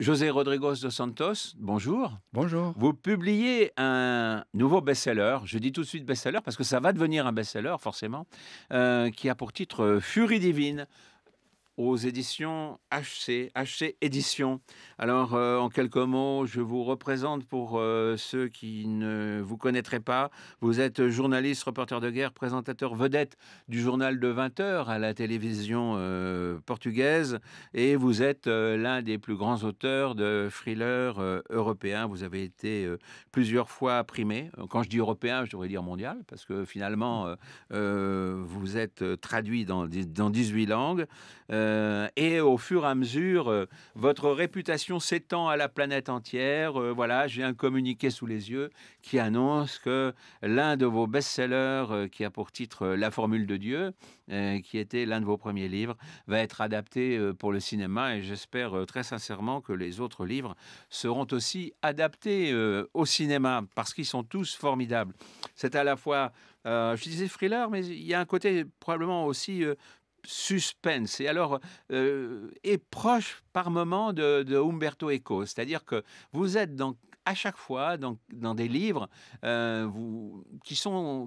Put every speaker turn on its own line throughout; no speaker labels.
José Rodrigo dos Santos, bonjour. Bonjour. Vous publiez un nouveau best-seller, je dis tout de suite best-seller parce que ça va devenir un best-seller forcément, euh, qui a pour titre euh, Furie divine, aux éditions HC, HC Éditions. Alors, euh, en quelques mots, je vous représente pour euh, ceux qui ne vous connaîtraient pas. Vous êtes journaliste, reporter de guerre, présentateur vedette du journal de 20 heures à la télévision euh, portugaise et vous êtes l'un des plus grands auteurs de thrillers européens. Vous avez été plusieurs fois primé. Quand je dis européen, je devrais dire mondial parce que finalement, vous êtes traduit dans, dans 18 langues. Euh, et au fur et à mesure, euh, votre réputation s'étend à la planète entière. Euh, voilà, j'ai un communiqué sous les yeux qui annonce que l'un de vos best-sellers, qui a pour titre La Formule de Dieu, qui était l'un de vos premiers livres, va être adapté pour le cinéma. Et j'espère très sincèrement que les autres livres seront aussi adaptés au cinéma parce qu'ils sont tous formidables. C'est à la fois je disais thriller, mais il y a un côté probablement aussi suspense et alors euh, est proche par moment de, Umberto Eco, c'est-à-dire que vous êtes donc à chaque fois dans, des livres euh, qui,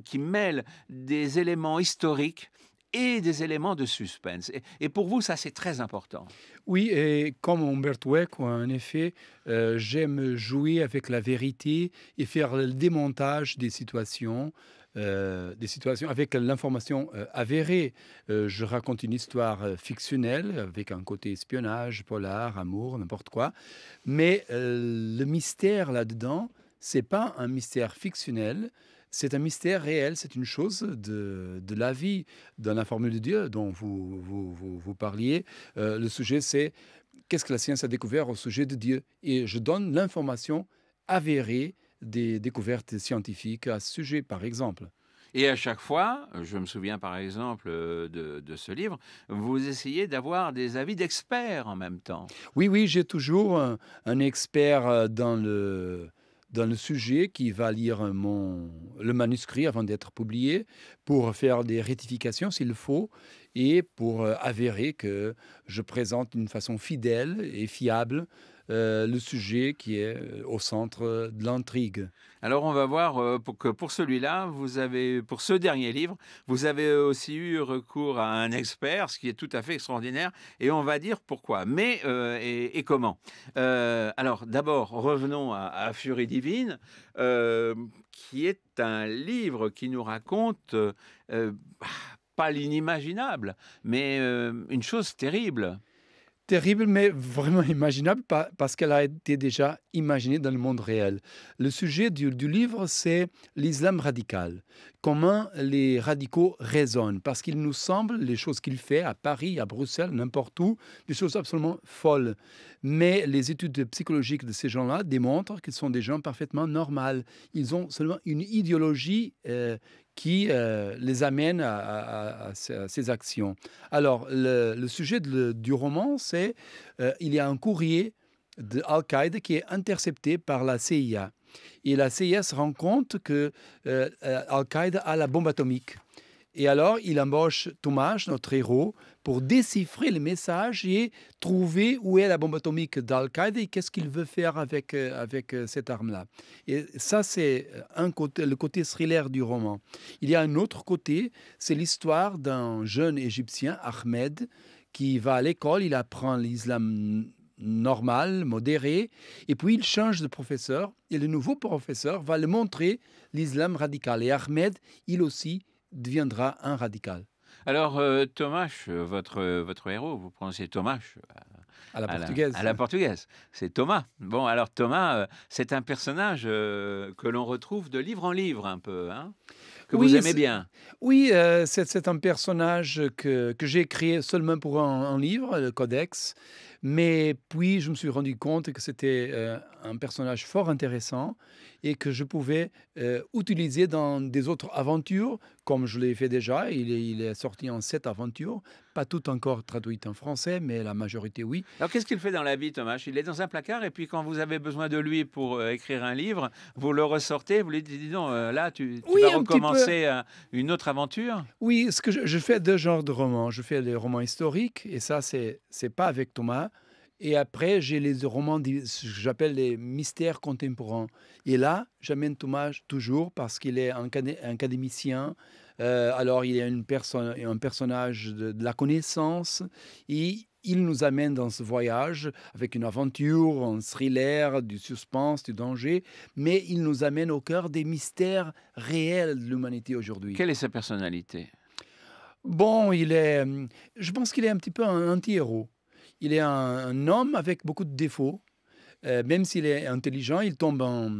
qui mêlent des éléments historiques et des éléments de suspense. Et, pour vous, ça, c'est très important.
Oui, et comme Humbert Weck, en effet, euh, j'aime jouer avec la vérité et faire le démontage des situations. Euh, des situations avec l'information euh, avérée. je raconte une histoire fictionnelle avec un côté espionnage, polar, amour, n'importe quoi. Mais le mystère là-dedans, c'est pas un mystère fictionnel c'est un mystère réel, c'est une chose de, de, la vie, dans la formule de Dieu dont vous, vous, vous, parliez. Euh, le sujet, c'est qu'est-ce que la science a découvert au sujet de Dieu Et je donne l'information avérée des découvertes scientifiques à ce sujet, par exemple.
Et à chaque fois, je me souviens par exemple de, de ce livre, vous essayez d'avoir des avis d'experts en même temps.
Oui, oui, j'ai toujours un, expert euh, dans le dans le sujet qui va lire le manuscrit avant d'être publié pour faire des rectifications s'il faut et pour euh, avérer que je présente d'une façon fidèle et fiable
euh, le sujet qui est euh, au centre de l'intrigue. Alors on va voir euh, pour que pour celui-là, vous avez pour ce dernier livre, vous avez aussi eu recours à un expert, ce qui est tout à fait extraordinaire, et on va dire pourquoi, mais et, comment. alors d'abord revenons à, à, Furie divine, qui est un livre qui nous raconte bah, pas l'inimaginable, mais une chose terrible
terrible, mais vraiment imaginable, parce qu'elle a été déjà imaginée dans le monde réel. Le sujet du, livre, c'est l'islam radical comment les radicaux raisonnent, parce qu'il nous semble, les choses qu'ils fait à Paris, à Bruxelles, n'importe où, des choses absolument folles. Mais les études psychologiques de ces gens-là démontrent qu'ils sont des gens parfaitement normaux. Ils ont seulement une idéologie euh, qui euh, les amène à, ces actions. Alors, le, sujet du roman, c'est euh, il y a un courrier dal qui est intercepté par la CIA. Et la CIS rend compte que euh, euh, Al-Qaïda a la bombe atomique. Et alors, il embauche Thomas, notre héros, pour déchiffrer le message et trouver où est la bombe atomique d'Al-Qaïda et qu'est-ce qu'il veut faire avec, euh, avec cette arme-là. Et ça, c'est un le côté thriller du roman. Il y a un autre côté, c'est l'histoire d'un jeune Égyptien, Ahmed, qui va à l'école, il apprend l'islam normal, modéré, et puis il change de professeur, et le nouveau professeur va le montrer, l'islam radical. Et Ahmed, il aussi, deviendra un radical.
Alors, euh, Thomas, euh, votre, euh, votre héros, vous prononcez Thomas à, la portugaise. À la, portugaise. C'est Thomas. Bon, alors Thomas, c'est un personnage que l'on retrouve de livre en livre un peu, hein,
que vous aimez bien. Oui, c'est un personnage que, j'ai créé seulement pour un livre, le Codex. Mais puis, je me suis rendu compte que c'était euh, un personnage fort intéressant et que je pouvais euh, utiliser dans des autres aventures, comme je l'ai fait déjà. Il est, il est, sorti en sept aventures, pas toutes encore traduites en français, mais la majorité oui.
Alors qu'est-ce qu'il fait dans la vie, Thomas Il est dans un placard et puis quand vous avez besoin de lui pour euh, écrire un livre, vous le ressortez, vous lui dites, dis euh, là, tu, tu vas recommencer une autre aventure
Oui, ce que je, fais deux genres de romans. Je fais des romans historiques, et ça, c'est pas avec Thomas. Et après, j'ai les romans, ce que j'appelle les mystères contemporains. Et là, j'amène Thomas toujours parce qu'il est un, académicien. Euh, alors, il est une personne, un personnage de, la connaissance. Et il nous amène dans ce voyage avec une aventure, un thriller, du suspense, du danger, mais il nous amène au cœur des mystères
réels de l'humanité aujourd'hui. Quelle est sa personnalité
Bon, il est. Hum, je pense qu'il est un petit peu un anti-héros il est un, homme avec beaucoup de défauts. Euh, même s'il est intelligent, il tombe en,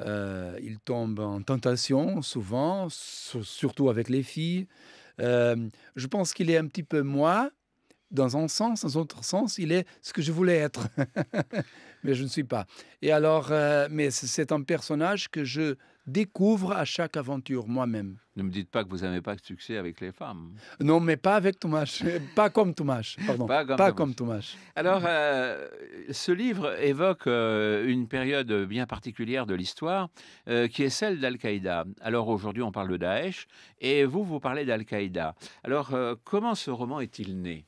euh, il tombe en tentation souvent, surtout avec les filles. Euh, je pense qu'il est un petit peu moi, dans un sens, dans un autre sens, il est ce que je voulais être, mais je ne suis pas. Et alors, mais c'est un personnage que je découvre à chaque aventure moi-même.
Ne me dites pas que vous n'avez pas de succès avec les femmes.
Non, mais pas avec Thomas, pas comme Thomas. pardon, pas comme, pas
Alors, euh, ce livre évoque euh, une période bien particulière de l'histoire, euh, qui est celle d'Al-Qaïda. Alors aujourd'hui, on parle de Daesh, et vous, vous parlez d'Al-Qaïda. Alors, comment ce roman est-il né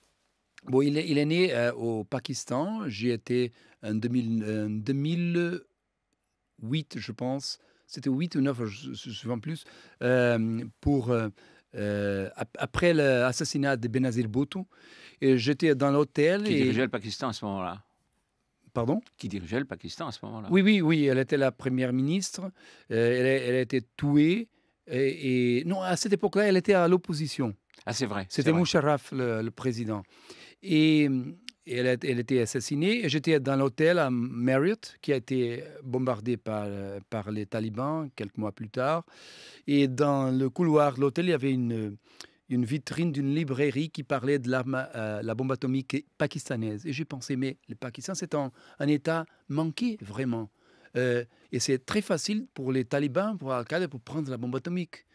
Bon, il est, né au Pakistan. J'y étais en, 2000, en 2008, je pense c'était 8 ou 9, souvent plus, euh, pour, après l'assassinat de Benazir Bhutto. J'étais dans l'hôtel. Qui dirigeait
le Pakistan à ce moment-là Pardon Qui dirigeait le Pakistan à ce moment-là Oui,
oui, oui. Elle était la première ministre. Euh, elle, a, été tuée. Et, Non, à cette époque-là, elle était à l'opposition. Ah, c'est vrai. C'était Moucharaf, le, le, président. Et elle, a, assassinée a été assassinée. J'étais dans l'hôtel à Marriott, qui a été bombardé euh, par, les talibans quelques mois plus tard. Et dans le couloir de l'hôtel, il y avait une, vitrine d'une librairie qui parlait de euh, la bombe atomique pakistanaise. Et j'ai pensé, mais le Pakistan, c'est un, un État manqué, vraiment. Euh, et c'est très facile pour les talibans, pour al pour prendre la bombe atomique.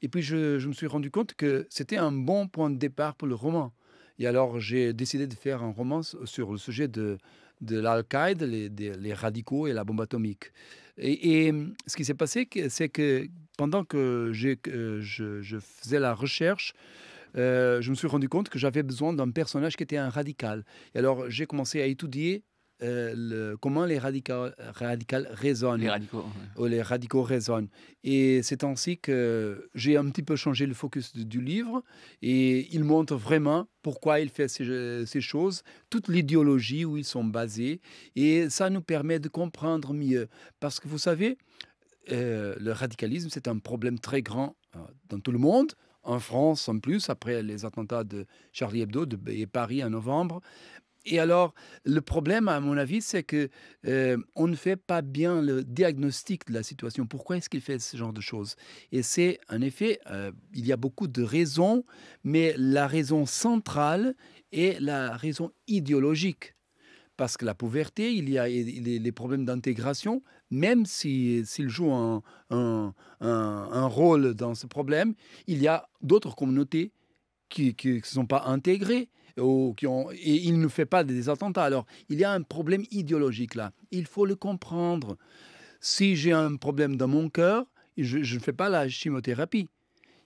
Et puis je me suis rendu compte que c'était un bon point de départ pour le roman. Et alors, j'ai décidé de faire un roman sur le sujet de, de l'Al-Qaïda, les, les, radicaux et la bombe atomique. Et, ce qui s'est passé, c'est que pendant que je, je, faisais la recherche, euh, je me suis rendu compte que j'avais besoin d'un personnage qui était un radical. Et alors, j'ai commencé à étudier euh, comment les radicaux, raisonnent. Les radicaux. Ou les radicaux raisonnent. Et c'est ainsi que j'ai un petit peu changé le focus du livre et il montre vraiment pourquoi il fait ces, choses, toute l'idéologie où ils sont basés. Et ça nous permet de comprendre mieux. Parce que vous savez, euh, le radicalisme, c'est un problème très grand euh, dans tout le monde, en France en plus, après les attentats de Charlie Hebdo et Paris en novembre. Et alors, le problème, à mon avis, c'est que euh, on ne fait pas bien le diagnostic de la situation. Pourquoi est-ce qu'il fait ce genre de choses Et c'est, en effet, euh, il y a beaucoup de raisons, mais la raison centrale est la raison idéologique. Parce que la pauvreté, il y a les problèmes d'intégration, même s'il si, joue un, un rôle dans ce problème, il y a d'autres communautés qui ne sont pas intégrées et il ne fait pas des attentats. Alors, il y a un problème idéologique là. Il faut le comprendre. Si j'ai un problème dans mon cœur, je ne fais pas la chimiothérapie.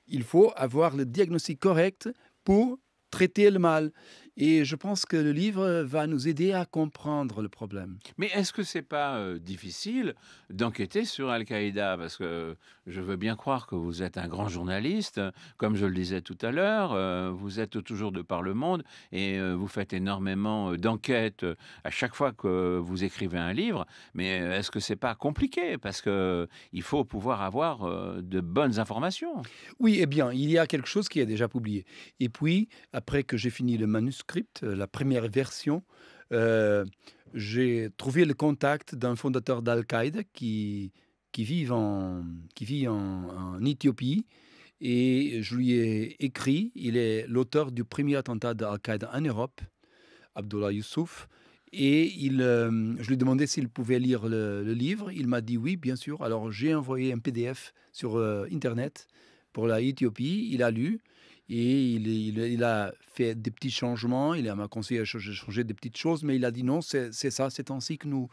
Il faut avoir le diagnostic correct pour traiter le mal. Et je pense que le livre va nous aider à comprendre le problème.
Mais est-ce que c'est pas euh, difficile d'enquêter sur Al-Qaïda Parce que je veux bien croire que vous êtes un grand journaliste, comme je le disais tout à l'heure, euh, vous êtes toujours de par le monde et euh, vous faites énormément d'enquêtes à chaque fois que vous écrivez un livre. Mais est-ce que c'est pas compliqué Parce que il faut pouvoir avoir de bonnes informations. Oui, eh bien, il y a quelque chose qui est déjà publié. Et puis, après
que j'ai fini le manuscrit, script euh, la première version, euh, j'ai trouvé le contact d'un fondateur d'Al-Qaïda qui, qui vit, en, qui vit en, Éthiopie. Et je lui ai écrit, il est l'auteur du premier attentat d'Al-Qaïda en Europe, Abdullah Youssouf. Et euh, je lui ai demandé s'il pouvait lire le, livre. Il m'a dit oui, bien sûr. Alors j'ai envoyé un PDF sur Internet pour la Il a lu. Et il, il, a fait des petits changements, il m'a conseillé de changer des petites choses, mais il a dit non, c'est ça, c'est ainsi que nous...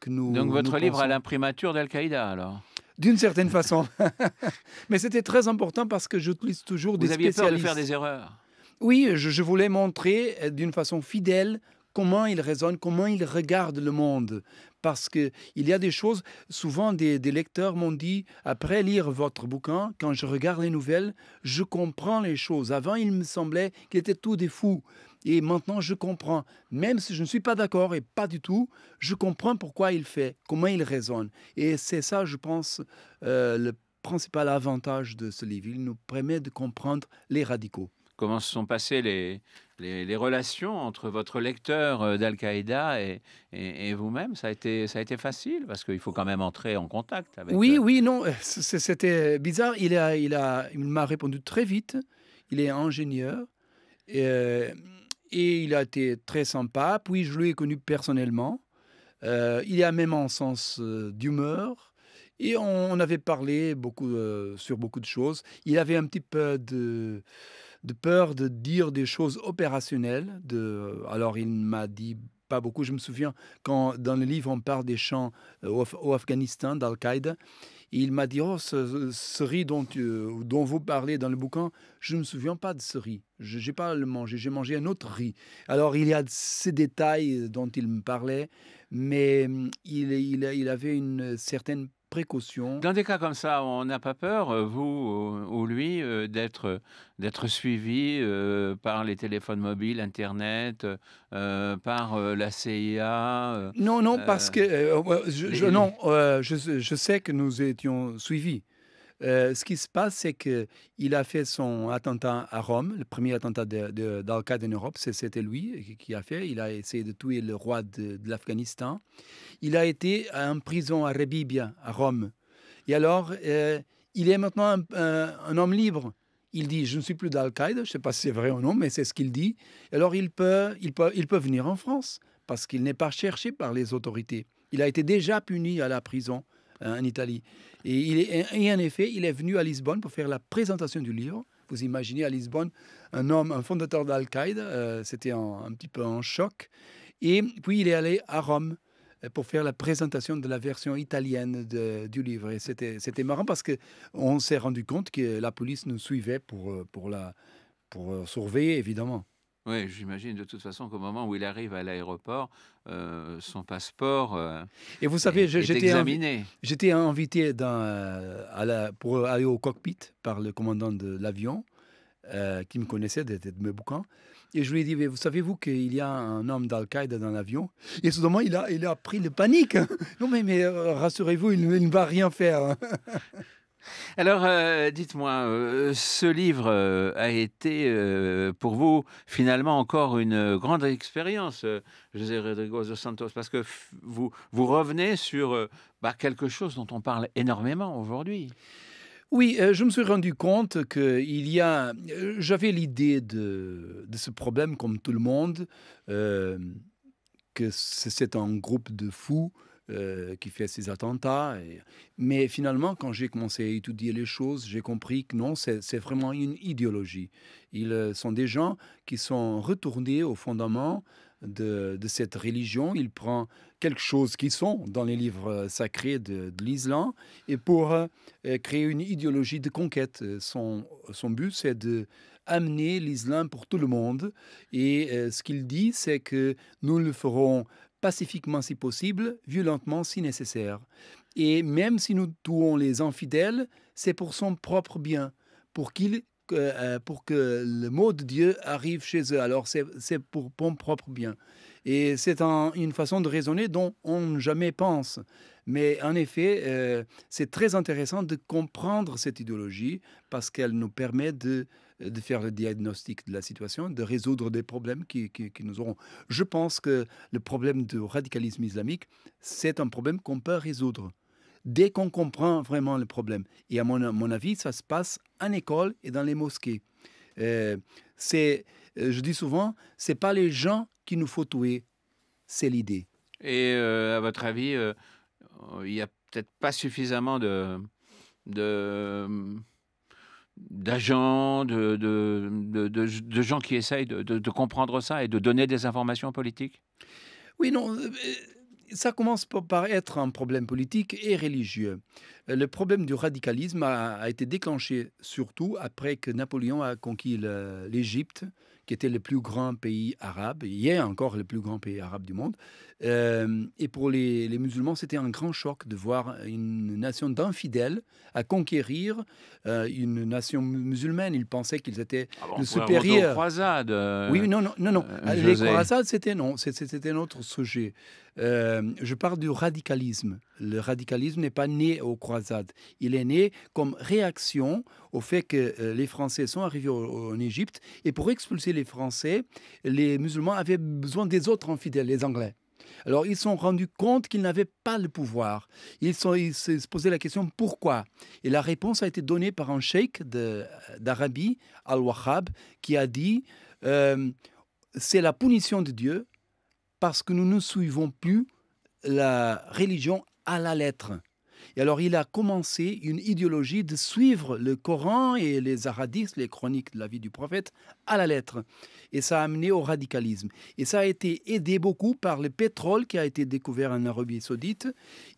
Que nous Donc votre livre a l'imprimature d'Al-Qaïda alors
d'une certaine façon. Mais c'était très important parce que j'utilise toujours des spécialistes. Vous aviez peur de faire des erreurs. Oui, je, je voulais montrer euh, d'une façon fidèle comment il raisonne, comment il regarde le monde. Parce qu'il y a des choses, souvent des, lecteurs m'ont dit, après lire votre bouquin, quand je regarde les nouvelles, je comprends les choses. Avant, il me semblait qu'il était tout des fous. Et maintenant, je comprends. Même si je ne suis pas d'accord, et pas du tout, je comprends pourquoi il fait, comment il raisonne. Et c'est ça, je pense, euh, le principal avantage de ce livre. Il nous permet de comprendre les radicaux
comment se sont passées les, les, relations entre votre lecteur euh, d'Al-Qaïda et, vous-même ça, a été, ça a été facile Parce qu'il faut quand même entrer en contact avec... Oui, euh, oui,
non, euh, c'était bizarre. Il m'a il a, il m'a répondu très vite. Il est ingénieur. Et, il a été très sympa. Puis je l'ai connu personnellement. Euh, il a même un sens d'humeur. Et on, avait parlé beaucoup, sur beaucoup de choses. Il avait un petit peu de de peur de dire des choses opérationnelles. Euh, alors il m'a dit pas beaucoup. Je me souviens quand dans le livre on parle des champs euh, au, Afghanistan d'Al-Qaïda. Il m'a dit Oh, ce, riz dont, euh, dont vous parlez dans le bouquin, je ne me souviens pas de ce riz. Je n'ai pas le mangé, j'ai mangé un autre riz. Alors, il y a ces détails dont il me parlait, mais mm, il, il, il avait une certaine
dans des cas comme ça, on n'a pas peur, euh, vous ou lui, euh, d'être d'être suivi euh, par les téléphones mobiles, Internet, par la CIA. non, non, parce que
je, non, je, sais que nous étions suivis. Euh, ce qui se passe, c'est qu'il a fait son attentat à Rome, le premier attentat d'Al-Qaïda en Europe, c'était lui euh, qui a fait. Il a essayé de tuer le roi de, l'Afghanistan. Il a été en prison à Rebibia, à Rome. Et alors, euh, il est maintenant un, homme libre. Il dit, je ne suis plus d'Al-Qaïda, je ne sais pas si c'est vrai ou non, mais c'est ce qu'il dit. Alors, il, peut, il peut venir en France parce qu'il n'est pas cherché par les autorités. Il a été déjà puni à la prison Hein, en Italie. Et, il en effet, il est venu à Lisbonne pour faire la présentation du livre. Vous imaginez à Lisbonne un homme, un fondateur d'Al-Qaïda, euh, c'était un, petit peu en choc. Et puis il est allé à Rome euh, pour faire la présentation de la version italienne du livre. Et c'était marrant parce qu'on s'est rendu compte que la police nous suivait pour, euh, pour, la, pour surveiller, évidemment.
Oui, j'imagine de toute façon qu'au moment où il arrive à l'aéroport, euh, son passeport euh, Et vous savez, j'étais
J'étais invité euh, à la, pour aller au cockpit par le commandant de l'avion, qui me connaissait de, de, mes bouquins. Et je lui ai dit, mais vous savez-vous qu'il y a un homme d'Al-Qaïda dans l'avion Et soudainement, il a, il a pris le panique. Non, mais, mais rassurez-vous, il ne va rien faire.
Alors, euh, dites-moi, euh, ce livre euh, a été pour vous finalement encore une grande expérience, José Rodrigo Santos, parce que vous, revenez sur bah, quelque chose dont on parle énormément aujourd'hui. Oui, je me suis rendu compte qu'il y a. J'avais l'idée de, de, ce
problème, comme tout le monde, que c'est un groupe de fous euh, qui fait ces attentats. Mais finalement, quand j'ai commencé à étudier les choses, j'ai compris que non, c'est vraiment une idéologie. Ils euh, sont des gens qui sont retournés aux fondements de, cette religion. Ils prennent quelque chose qui sont dans les livres euh, sacrés de, de l'Islam et pour créer une idéologie de conquête. Son, son but, c'est de amener l'islam pour tout le monde. Et ce qu'il dit, c'est que nous le ferons pacifiquement si possible, violentement si nécessaire. Et même si nous tuons les infidèles, c'est pour son propre bien, pour qu'il euh, pour que le mot de Dieu arrive chez eux. Alors c'est pour mon propre bien. Et c'est une façon de raisonner dont on ne jamais pense. Mais en effet, euh, c'est très intéressant de comprendre cette idéologie parce qu'elle nous permet de de faire le diagnostic de la situation, de résoudre des problèmes qui, qui, nous auront. Je pense que le problème du radicalisme islamique, c'est un problème qu'on peut résoudre dès qu'on comprend vraiment le problème. Et à mon, mon, avis, ça se passe en école et dans les mosquées. Euh, c'est, euh, je dis souvent, c'est pas les gens qu'il nous faut tuer, c'est l'idée.
Et euh, à votre avis, il n'y a peut-être pas suffisamment de, de d'agents, de, de, gens qui essayent de, comprendre ça et de donner des informations politiques
Oui, non. Euh, ça commence par être un problème politique et religieux. Euh, le problème du radicalisme a, été déclenché surtout après que Napoléon a conquis l'Égypte, qui était le plus grand pays arabe, il est encore le plus grand pays arabe du monde. Euh, et pour les, musulmans, c'était un grand choc de voir une nation d'infidèles à conquérir euh, une nation musulmane. Ils pensaient qu'ils étaient ah supérieurs.
oui, non, non, non, les croisades,
c'était non, c'était un autre sujet. je parle du radicalisme le radicalisme n'est pas né aux croisades. Il est né comme réaction au fait que euh, les Français sont arrivés en Égypte. Et pour expulser les Français, les musulmans avaient besoin des autres infidèles, les Anglais. Alors ils se sont rendus compte qu'ils n'avaient pas le pouvoir. Ils, sont, se posaient la question pourquoi Et la réponse a été donnée par un cheikh d'Arabie, Al-Wahhab, qui a dit euh, c'est la punition de Dieu parce que nous ne suivons plus la religion à la lettre. Et alors il a commencé une idéologie de suivre le Coran et les aradis, les chroniques de la vie du prophète, à la lettre et ça a amené au radicalisme. Et ça a été aidé beaucoup par le pétrole qui a été découvert en Arabie saoudite.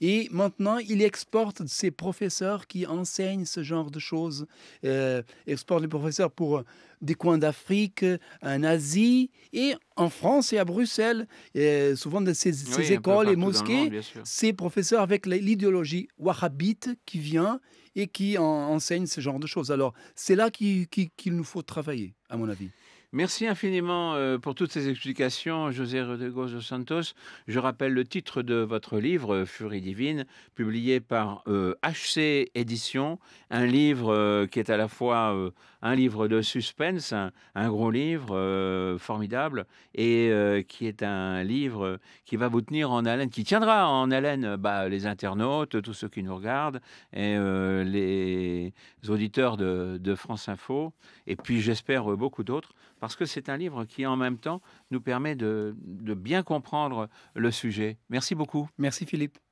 Et maintenant, il exporte ses professeurs qui enseignent ce genre de choses, euh, exporte les professeurs pour des coins d'Afrique, en Asie et en France et à Bruxelles, euh, souvent de ces, écoles et mosquées, ces professeurs avec l'idéologie wahhabite qui vient et qui enseigne ce genre de choses. Alors c'est là qu'il nous faut travailler, à mon avis.
Merci infiniment euh, pour toutes ces explications, José Rodrigo dos Santos. Je rappelle le titre de votre livre, euh, Furie divine, publié par HC euh, Éditions, un livre qui est à la fois un livre de suspense, un, gros livre formidable, et qui est un livre qui va vous tenir en haleine, qui tiendra en haleine bah, les internautes, tous ceux qui nous regardent, et les auditeurs de, de France Info, et puis j'espère beaucoup d'autres parce que c'est un livre qui en même temps nous permet de, bien comprendre le sujet. Merci beaucoup. Merci Philippe.